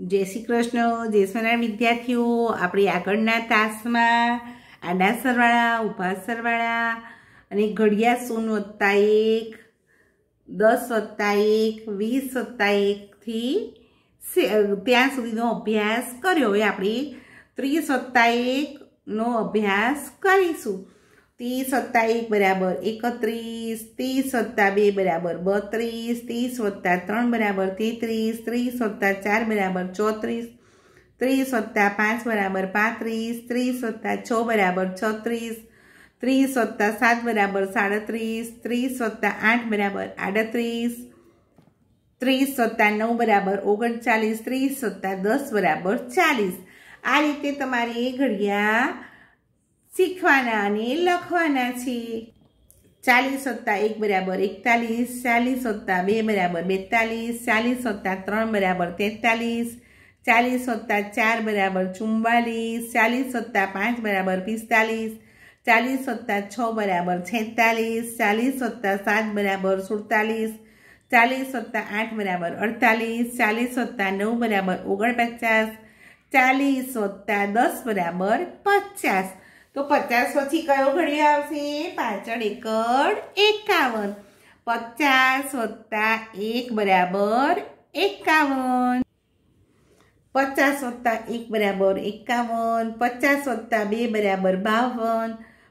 જય શ્રી કૃષ્ણ જય સ્વામિનારાયણ વિદ્યાર્થીઓ આપણી આગળના તાસમાં આડા સરવાળા ઉભા સરવાળા અને ઘડિયા સોન વત્તા એક દસ વત્તા એક વીસ વત્તા એકથી ત્યાં સુધીનો અભ્યાસ કર્યો હવે આપણે ત્રીસ વત્તા એકનો અભ્યાસ કરીશું ત્રીસ વત્તા એક બરાબર એકત્રીસ ત્રીસ વત્તા બે બરાબર બત્રીસ ત્રીસ વત્તા ત્રણ બરાબર તેત્રીસ ત્રીસ વત્તા ચાર બરાબર ચોત્રીસ ત્રીસ વત્તા પાંચ બરાબર પાંત્રીસ ત્રીસ વત્તા છ બરાબર છત્રીસ ત્રીસ વત્તા સાત બરાબર સાડત્રીસ ત્રીસ વત્તા આઠ બરાબર આડત્રીસ ત્રીસ વત્તા નવ બરાબર ઓગણચાલીસ ત્રીસ વત્તા દસ બરાબર ચાલીસ આ રીતે તમારી ઘડિયા શીખવાના અને લખવાના છે ચાલીસ વત્તા એક બરાબર એકતાલીસ ચાલીસ વત્તા બે બરાબર બેતાલીસ ચાલીસ વત્તા ત્રણ બરાબર તેતાલીસ ચાલીસ વત્તા ચાર બરાબર ચુમ્બાલીસ ચાલીસ વત્તા પાંચ બરાબર પિસ્તાલીસ ચાલીસ વત્તા છ બરાબર છેતાલીસ ચાલીસ વત્તા સાત બરાબર સુડતાલીસ ચાલીસ વત્તા આઠ બરાબર અડતાલીસ ચાલીસ વત્તા નવ બરાબર ઓગણપચાસ ચાલીસ વત્તા દસ બરાબર પચાસ તો પચાસ પછી કયો ઘડિયો આવશે પાછળ એકડ એકાવન પચાસ વત્તા એક બરાબર એકાવન પચાસ વત્તા એક બરાબર એકાવન પચાસ વત્તા બે બરાબર બાવન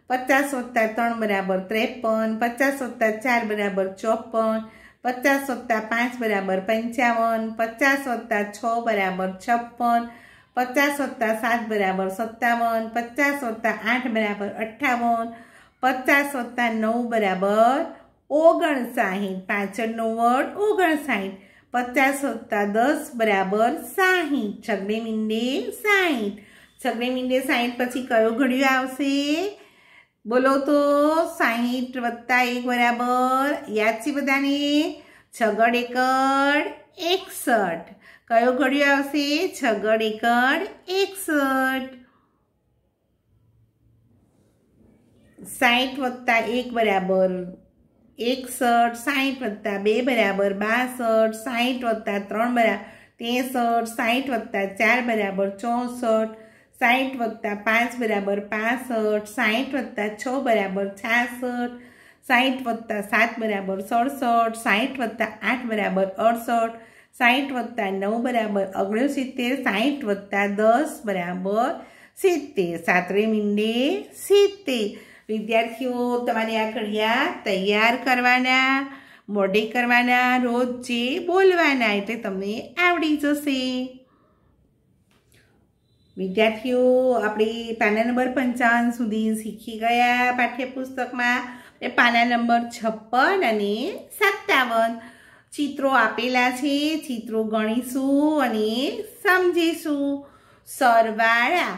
પચાસ વત્તા ત્રણ બરાબર ત્રેપન પચાસ વત્તા ચાર બરાબર ચોપન પચાસ વત્તા પાંચ બરાબર પંચાવન પચાસ વત્તા છ બરાબર છપ્પન પચાસ વત્તા સાત બરાબર સત્તાવન પચાસ વત્તા આઠ બરાબર અઠ્ઠાવન પચાસ વત્તા નવ બરાબર ઓગણસાહીઠ પાછળનો વર્ડ ઓગણસાહીઠ પચાસ વત્તા દસ બરાબર સાહીઠ છગડે મીંડે સાહીઠ છગડે મીંડે સાહીઠ પછી કયો ઘડિયો આવશે બોલો તો સાહીઠ વત્તા એક બરાબર યાદ છે બધાને છગડ એકડ એકસઠ કયો ઘડિયો આવશે છગડ એકડ એકસઠ સાઠ વત્તા એક બરાબર એકસઠ સાઠ વત્તા બે બરાબર બાસઠ સાઠ વત્તા ત્રણ બરાબર ત્રેસઠ સાઠ વત્તા ચાર બરાબર ચોસઠ સાઠ વત્તા પાંચ બરાબર પાસઠ સાઠ વત્તા છ બરાબર છાસઠ સાઠ વત્તા સાત બરાબર સડસઠ સાઠ વત્તા આઠ બરાબર અડસઠ સાહીઠ વત્તા નવ બરાબર ઓગણસિત્તેર સાહીઠ વત્તા દસ બરાબર સિત્તેર સાતરે મીંડે સિત્તેર વિદ્યાર્થીઓ તમારી આ ઘડિયા તૈયાર કરવાના મોઢે કરવાના રોજ જે બોલવાના એટલે તમને આવડી જશે વિદ્યાર્થીઓ આપણે પાના નંબર પંચાવન સુધી શીખી ગયા પાઠ્યપુસ્તકમાં પાના નંબર છપ્પન અને સત્તાવન ચિત્રો આપેલા છે ચિત્રો ગણીશું અને સમજીશું સરવાળા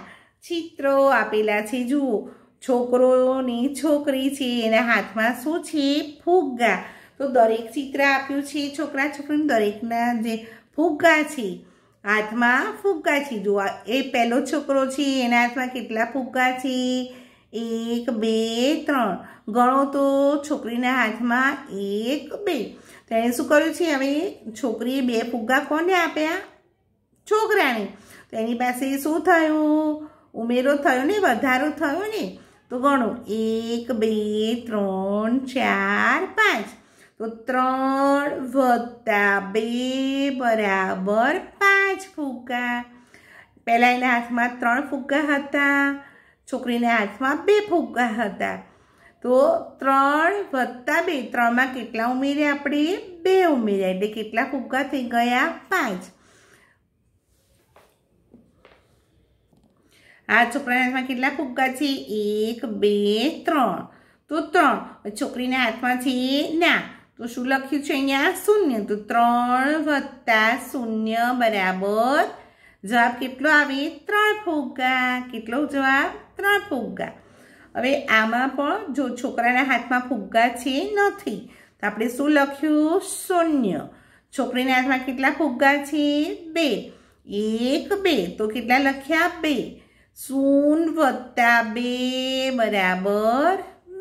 ચિત્રો આપેલા છે જુઓ છોકરો ને છોકરી છે એના હાથમાં શું છે ફુગ્ગા તો દરેક ચિત્ર આપ્યું છે છોકરા છોકરીને દરેકના જે ફુગ્ગા છે હાથમાં ફુગ્ગા છે જુઓ એ પહેલો છોકરો છે એના હાથમાં કેટલા ફુગ્ગા છે એક બે ત્રણ ગણો તો છોકરીના હાથમાં એક બે તેણે શું કર્યું છે હવે છોકરીએ બે ફુગ્ગા કોને આપ્યા છોકરાને તો એની પાસે શું થયું ઉમેરો થયો ને વધારો થયો ને તો ગણો એક બે ત્રણ ચાર પાંચ તો ત્રણ વત્તા બે બરાબર પાંચ ફુગ્ગા પહેલાં એના હાથમાં ત્રણ ફુગ્ગા હતા છોકરીના હાથમાં બે ફુગ્ગા હતા તો ત્રણ વત્તા બે ત્રણમાં કેટલા ઉમેર્યા આપણે બે ઉમેર્યા એટલે કેટલા ફૂગા થઈ ગયા પાંચ આ છોકરાના હાથમાં કેટલા ફુગ્ગા છે એક બે ત્રણ તો ત્રણ છોકરીના હાથમાં છે ના તો શું લખ્યું છે અહીંયા શૂન્ય તો ત્રણ વત્તા શૂન્ય બરાબર જવાબ કેટલો આવે ત્રણ ફુગ્ગા કેટલો જવાબ ત્રણ ફુગ્ગા હવે આમાં પણ જો છોકરાના હાથમાં ફુગ્ગા છે નથી તો આપણે શું લખ્યું શૂન્ય છોકરીના હાથમાં કેટલા ફુગ્ગા છે બે એક બે તો કેટલા લખ્યા બે શૂન વત્તા બે બરાબર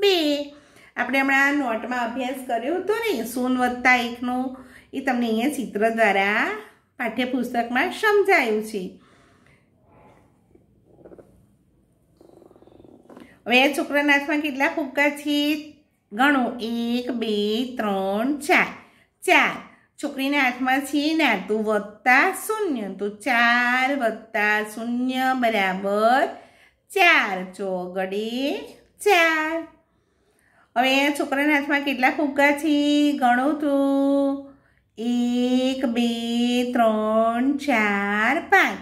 બે આપણે હમણાં નોટમાં અભ્યાસ કર્યો હતો ને શૂન વત્તા એકનો એ તમને અહીંયા ચિત્ર દ્વારા પાઠ્યપુસ્તકમાં સમજાયું છે હવે શુક્રનાથમાં કેટલા ફૂગા છે ગણો એક બે ત્રણ ચાર ચાર છોકરીના હાથમાં છે નાતું વત્તા શૂન્ય તો ચાર વત્તા શૂન્ય બરાબર ચાર ચોગડે ચાર હવે છોકરાના હાથમાં કેટલા ફૂગા છે ગણો તો એક બે ત્રણ ચાર પાંચ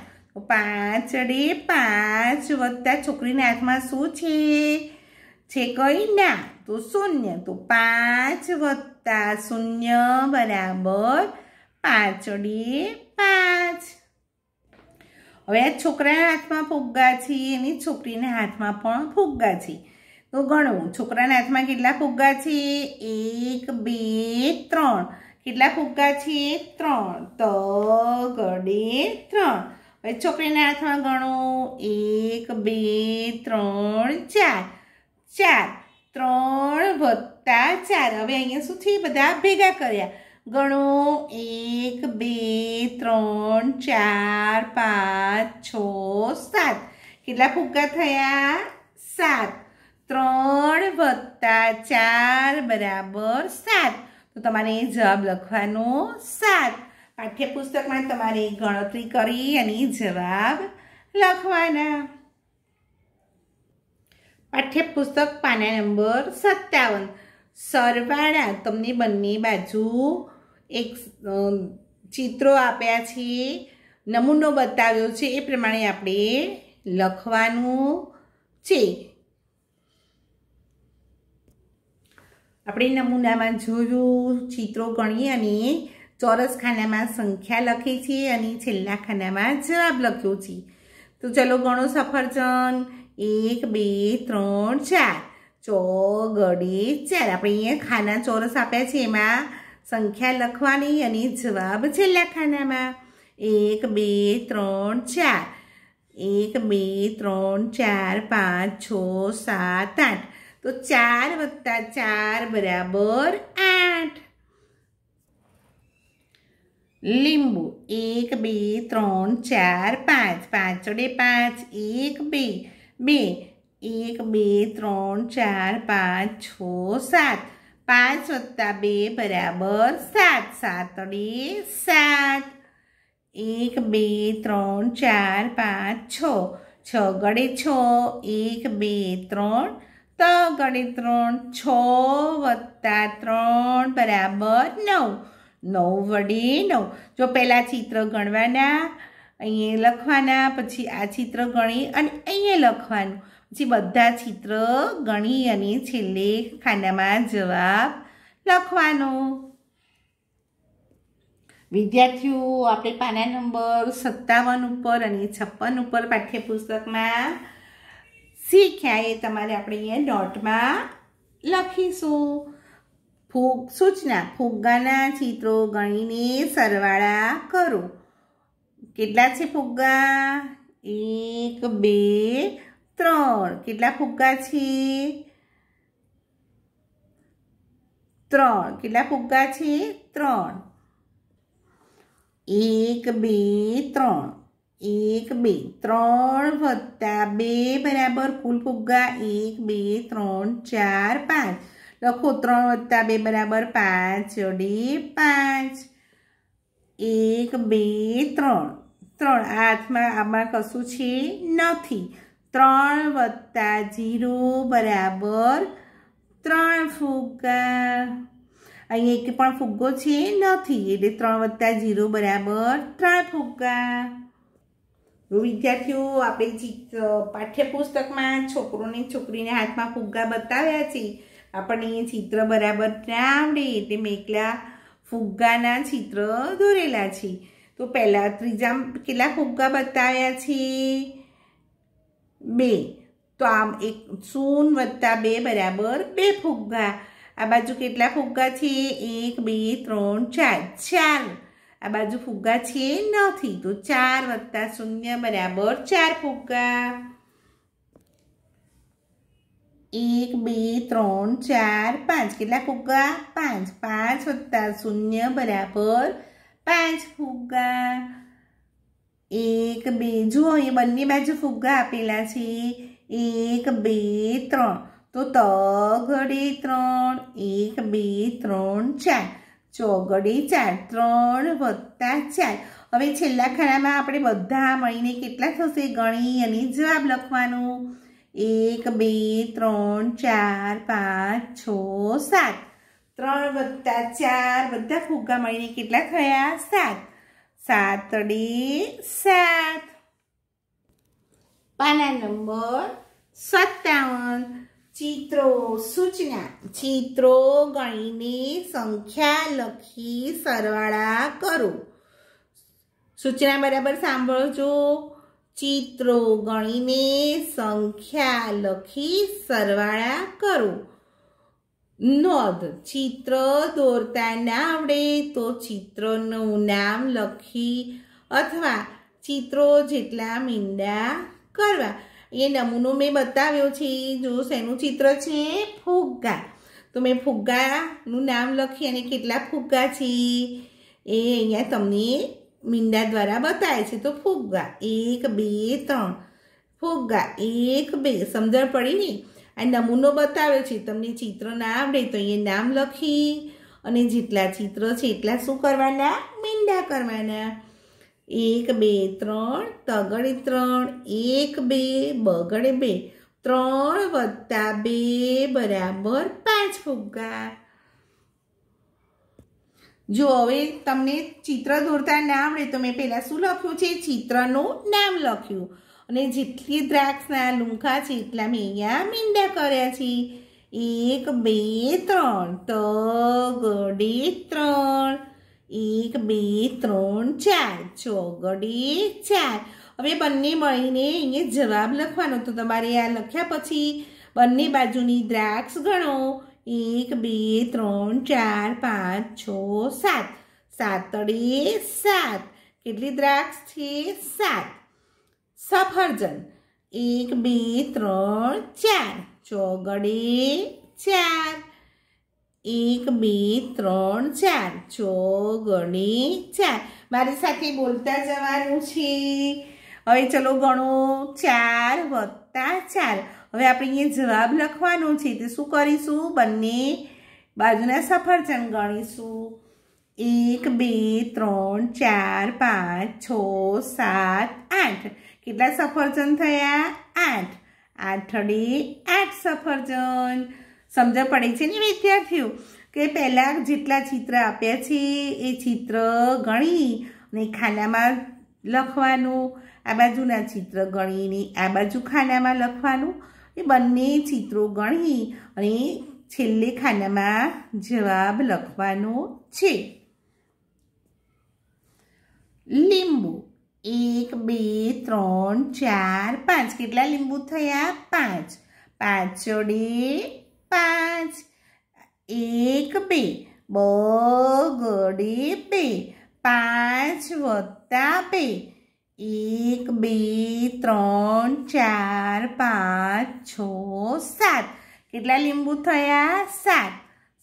પાંચ રે પાંચ વત્તા છોકરીના હાથમાં શું છે છે કઈ ના તો શૂન્ય તો પાંચ વત્તા શૂન્ય બરાબર પાંચ રે પાંચ હવે આ છોકરાના હાથમાં ફુગ્ગા છે એની છોકરીના હાથમાં પણ ફુગ્ગા છે તો ગણવું છોકરાના હાથમાં કેટલા ફુગ્ગા છે એક બે ત્રણ કેટલા ફુગ્ગા છે ત્રણ ત ગડે ત્રણ હવે છોકરીના હાથમાં ગણો એક બે ત્રણ ચાર ચાર ત્રણ વત્તા ચાર હવે અહીંયા શું થયું બધા ભેગા કર્યા ગણો એક બે ત્રણ ચાર પાંચ છ સાત કેટલા ફુગ્ગા થયા સાત ત્રણ વત્તા ચાર બરાબર સાત તો તમારે જવાબ લખવાનો સાત પાઠ્યપુસ્તકમાં તમારે ગણતરી કરી એની જવાબ લખવાના પાઠ્યપુસ્તક પાના નંબર સત્તાવન સરવાળા તમને બંને બાજુ એક ચિત્રો આપ્યા છે નમૂનો બતાવ્યો છે એ પ્રમાણે આપણે લખવાનું છે આપણે નમૂનામાં જોયું ચિત્રો ગણી અને ચોરસ ખાનામાં સંખ્યા લખી છે અને છેલ્લા ખાનામાં જવાબ લખ્યો છે તો ચલો ગણો સફરજન એક બે ત્રણ ચાર ગડે ચાર આપણે અહીંયા ખાના ચોરસ આપ્યા છે એમાં સંખ્યા લખવાની અને જવાબ છેલ્લા ખાનામાં એક બે ત્રણ ચાર એક બે ત્રણ ચાર પાંચ છ સાત આઠ તો ચાર વત્તા ચાર બરાબર આઠ લીંબુ એક બે ત્રણ ચાર પાંચ પાંચડે પાંચ એક બે બે એક બે ત્રણ ચાર પાંચ છ સાત પાંચ વત્તા બે બરાબર સાત સાતડે સાત એક બે ત્રણ ચાર પાંચ છ છ ગળે છ એક બે ત્રણ ત ગળે ત્રણ છ વત્તા ત્રણ બરાબર નવ નવ વડે નવ જો પહેલાં ચિત્ર ગણવાના અહીંયા લખવાના પછી આ ચિત્ર ગણી અને અહીંયા લખવાનું પછી બધા ચિત્ર ગણી અને છેલ્લે ખાનામાં જવાબ લખવાનો વિદ્યાર્થીઓ આપણે પાના નંબર સત્તાવન ઉપર અને છપ્પન ઉપર પાઠ્યપુસ્તકમાં શીખ્યા એ તમારે આપણે અહીંયા નોટમાં લખીશું ફૂગ સૂચના ફુગ્ગાના ચિત્રો ગણીને સરવાળા કરો કેટલા છે ફુગ્ગા એક બે ત્રણ કેટલા ફુગ્ગા છે ત્રણ કેટલા ફુગ્ગા છે ત્રણ એક બે ત્રણ એક બે ત્રણ વત્તા બે બરાબર કુલ ફુગ્ગા એક બે ત્રણ ચાર પાંચ લખો ત્રણ વત્તા બે બરાબર પાંચ ડી પાંચ એક બે ત્રણ ત્રણ હાથમાં આમાં કશું છે નથી ત્રણ વત્તા જીરો બરાબર ત્રણ ફુગ્ગા અહીંયા એક પણ ફુગ્ગો છે નથી એટલે ત્રણ વત્તા જીરો બરાબર ત્રણ ફુગ્ગા વિદ્યાર્થીઓ આપણે પાઠ્યપુસ્તકમાં છોકરોને છોકરીને હાથમાં ફુગ્ગા બતાવ્યા છે આપણને એ ચિત્ર બરાબર ના આવડે એટલે મેં એકલા ફુગ્ગાના ચિત્ર દોરેલા છે તો પહેલાં ત્રીજા કેટલા ફુગ્ગા બતાવ્યા છે બે તો આમ એક શૂન વત્તા બે બરાબર બે ફુગ્ગા આ બાજુ કેટલા ફુગ્ગા છે એક બે ત્રણ ચાર ચાર આ બાજુ ફુગ્ગા છે નથી તો ચાર વત્તા શૂન્ય બરાબર ચાર ફુગ્ગા એક બે ત્રણ ચાર પાંચ કેટલા ફુગ્ગા પાંચ પાંચ વત્તા શૂન્ય બરાબર પાંચ ફુગ્ગા એક બે જુઓ એ બંને બાજુ ફુગ્ગા આપેલા છે એક બે ત્રણ તો ત ઘડી ત્રણ એક બે ત્રણ ચાર ચોગડી ચાર ત્રણ વત્તા ચાર હવે છેલ્લા ખાનામાં આપણે બધા મળીને કેટલા થશે ગણી અને જવાબ લખવાનું એક બે ત્રણ ચાર પાંચ છ સાત ત્રણ વત્તા ચાર બધા ફુગ્ગા મળીને કેટલા થયા સાત સાતડી સાત પાના નંબર સત્તાવન ચિત્રો સૂચના ચિત્રો ગણીને સંખ્યા લખી સરવાળા કરો સૂચના બરાબર સાંભળજો ચિત્રો ગણીને સંખ્યા લખી સરવાળા કરો નોંધ ચિત્ર દોરતા ના આવડે તો ચિત્રનું નામ લખી અથવા ચિત્રો જેટલા મીંડા કરવા એ નમૂનો મેં બતાવ્યો છે જો શેનું ચિત્ર છે ફુગ્ગા તો મેં ફુગ્ગાનું નામ લખી અને કેટલા ફુગ્ગા છે એ અહીંયા તમને મીંડા દ્વારા બતાવે છે તો ફુગ્ગા એક બે ત્રણ ફુગ્ગા એક બે સમજણ પડી ને આ નમૂનો બતાવ્યો છે તમને ચિત્ર ના આવડે તો એ નામ લખી અને જેટલા ચિત્ર છે એટલા શું કરવાના મીંડા કરવાના એક બે ત્રણ તગડે ત્રણ એક બે બગડે બે ત્રણ વત્તા બે બરાબર પાંચ ફુગ્ગા જો હવે તમને ચિત્ર દોરતા ના આવડે તો મેં પહેલાં શું લખ્યું છે ચિત્રનું નામ લખ્યું અને જેટલી દ્રાક્ષના લૂંખા છે એટલા મેં અહીંયા મીંડા કર્યા છે એક બે ત્રણ ત ગડે ત્રણ એક બે ત્રણ ચાર છ ગડે ચાર હવે બંને મળીને અહીંયા જવાબ લખવાનો તો તમારે આ લખ્યા પછી બંને બાજુની દ્રાક્ષ ગણો એક બે ત્રણ ચાર પાંચ છ સાત સાતડી સાત કેટલી દ્રાક્ષ છે સાત સફરજન એક બે ત્રણ ચાર ચોગડે ચાર એક બે ત્રણ ચાર ચોગડે ચાર મારી સાથે બોલતા જવાનું છે હવે ચલો ગણો ચાર વત્તા ચાર હવે આપણે અહીંયા જવાબ લખવાનો છે તે શું કરીશું બંને બાજુના સફરજન ગણીશું એક બે ત્રણ ચાર પાંચ છ સાત આઠ કેટલા સફરજન થયા આઠ આઠ અડે આઠ સફરજન સમજ પડે છે ને વિદ્યાર્થીઓ કે પહેલાં જેટલા ચિત્ર આપ્યા છે એ ચિત્ર ગણી અને ખાનામાં લખવાનું આ બાજુના ચિત્ર ગણીને આ બાજુ ખાનામાં લખવાનું એ બંને ચિત્રો ગણી અને છેલ્લે ખાનામાં જવાબ લખવાનો છે લીંબુ એક બે ત્રણ ચાર પાંચ કેટલા લીંબુ થયા પાંચ પાંચડે પાંચ એક બે બગડે બે પાંચ વત્તા બે એક બે ત્રણ ચાર પાંચ છ સાત કેટલા લીંબુ થયા સાત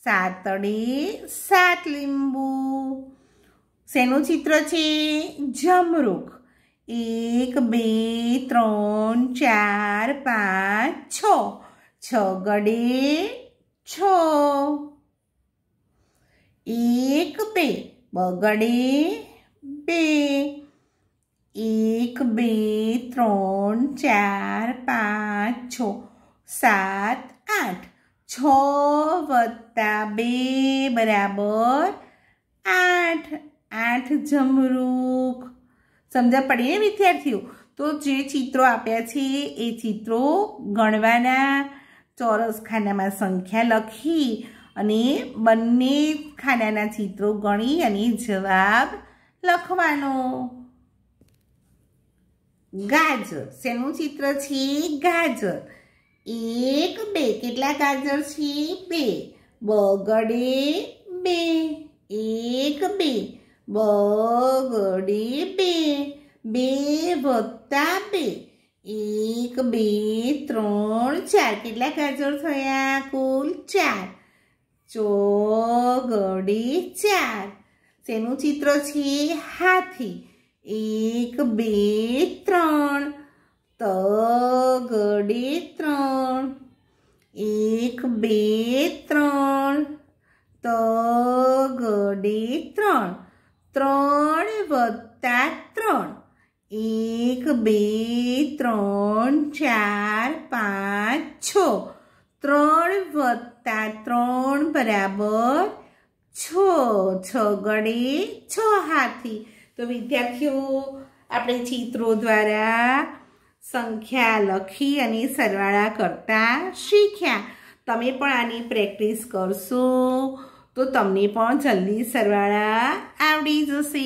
સાતડે સાત લીંબુ શેનું ચિત્ર છે જમરૂખ એક બે ત્રણ ચાર પાંચ છ છ ગડે છ એક બે બગડે બે એક બે ત્રણ ચાર પાંચ છ સાત આઠ છ વત્તા બે બરાબર આઠ આઠ જમરૂખ સમજા પડીએ વિદ્યાર્થીઓ તો જે ચિત્રો આપ્યા છે એ ચિત્રો ગણવાના ચોરસ ખાનામાં સંખ્યા લખી અને બંને ખાનાના ચિત્રો ગણી અને જવાબ લખવાનો ગાજર શેનું ચિત્ર છે ગાજર એક બે કેટલા ગાજર છે બે બગડે બે એક બે બગડે બે બે વત્તા બે એક બે ત્રણ ચાર કેટલા ગાજર થયા કુલ ચાર ચોગડે ચાર શેનું ચિત્ર છે હાથી એક બે ત્રણ તગડે ત્રણ એક બે ત્રણ તગડે ત્રણ ત્રણ વત્તા ત્રણ એક બે ત્રણ ચાર પાંચ છ ત્રણ વત્તા ત્રણ બરાબર છ છ છ હાથી તો વિદ્યાર્થીઓ આપણે ચિત્રો દ્વારા સંખ્યા લખી અને સરવાળા કરતા શીખ્યા તમે પણ આની પ્રેક્ટિસ કરશો તો તમને પણ જલ્દી સરવાળા આવડી જશે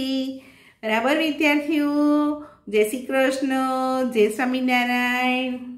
બરાબર વિદ્યાર્થીઓ જય શ્રી કૃષ્ણ જય સ્વામિનારાયણ